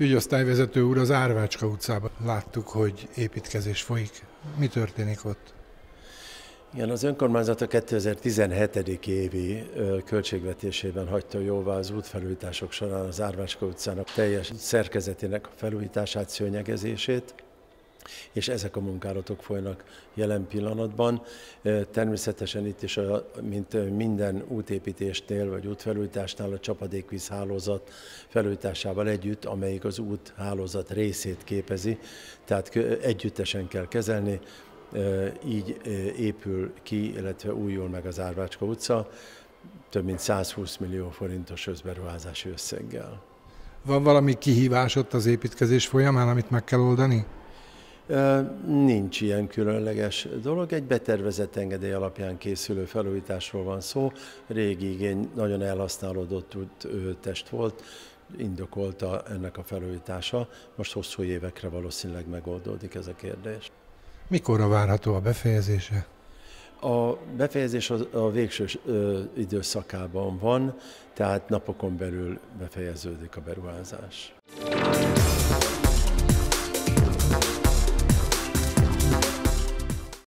ügyosztályvezető úr az Árvácska utcában láttuk, hogy építkezés folyik. Mi történik ott? Igen, az önkormányzat a 2017. évi költségvetésében hagyta jóvá az útfelújítások során az Árvácska utcának teljes szerkezetének felújítását, szőnyegezését és ezek a munkálatok folynak jelen pillanatban. Természetesen itt is, a, mint minden útépítésnél vagy útfelújításnál a csapadékvíz hálózat felújításával együtt, amelyik az út hálózat részét képezi, tehát együttesen kell kezelni, így épül ki, illetve újul meg az Árvácska utca, több mint 120 millió forintos összberuházási összeggel. Van valami kihívás ott az építkezés folyamán, amit meg kell oldani? Nincs ilyen különleges dolog, egy betervezett engedély alapján készülő felújításról van szó, régi igény, nagyon elhasználódott test volt, indokolta ennek a felújítása, most hosszú évekre valószínűleg megoldódik ez a kérdés. Mikorra várható a befejezése? A befejezés a végső időszakában van, tehát napokon belül befejeződik a beruházás.